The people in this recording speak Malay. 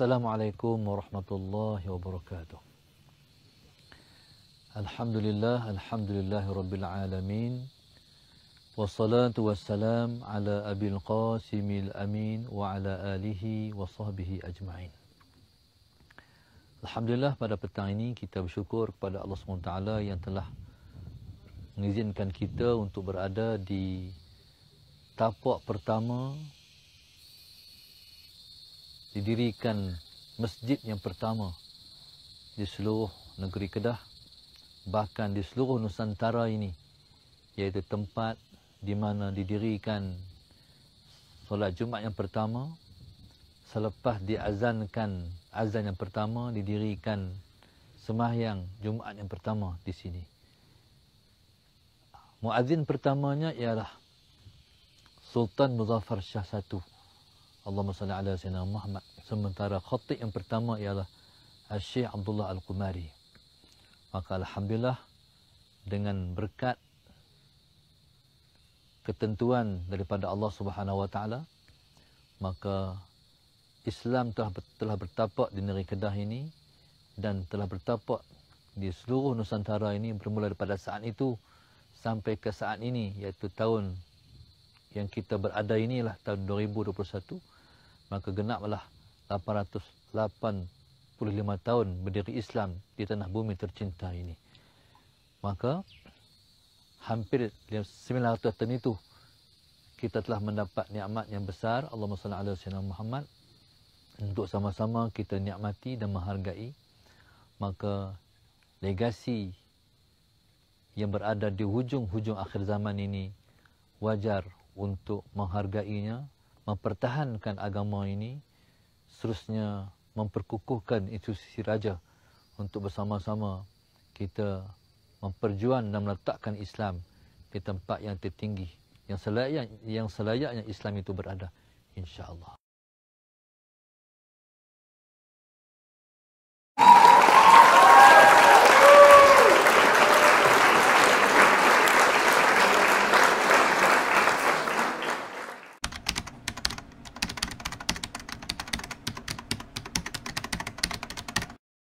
Assalamualaikum warahmatullahi wabarakatuh Alhamdulillah, Alhamdulillah Rabbil Alamin Wassalatu wassalam ala Abil Qasimil Amin Wa ala alihi wa sahbihi ajma'in Alhamdulillah pada petang ini kita bersyukur kepada Allah SWT Yang telah mengizinkan kita untuk berada di tapak pertama didirikan masjid yang pertama di seluruh negeri Kedah bahkan di seluruh Nusantara ini iaitu tempat di mana didirikan solat Jumaat yang pertama selepas diazankan azan yang pertama didirikan semahyang Jumaat yang pertama di sini muazin pertamanya ialah Sultan Muzaffar Shah I Allahumma salli ala Sayyidina Muhammad. Sementara khatib yang pertama ialah Syekh Abdullah Al-Qumari. Maka Alhamdulillah dengan berkat ketentuan daripada Allah Subhanahu Wa Taala maka Islam telah telah bertapak di negeri Kedah ini dan telah bertapak di seluruh Nusantara ini bermula daripada saat itu sampai ke saat ini iaitu tahun yang kita berada inilah tahun 2021 maka genaplah 885 tahun berdiri Islam di tanah bumi tercinta ini. Maka hampir 900 tahun itu kita telah mendapat nikmat yang besar Allahumma salli ala sayyidina Muhammad untuk sama-sama kita nikmati dan menghargai maka legasi yang berada di hujung-hujung akhir zaman ini wajar untuk menghargainya mempertahankan agama ini seterusnya memperkukuhkan institusi raja untuk bersama-sama kita memperjuan dan meletakkan Islam di tempat yang tertinggi yang selayak yang selayaknya Islam itu berada insya-Allah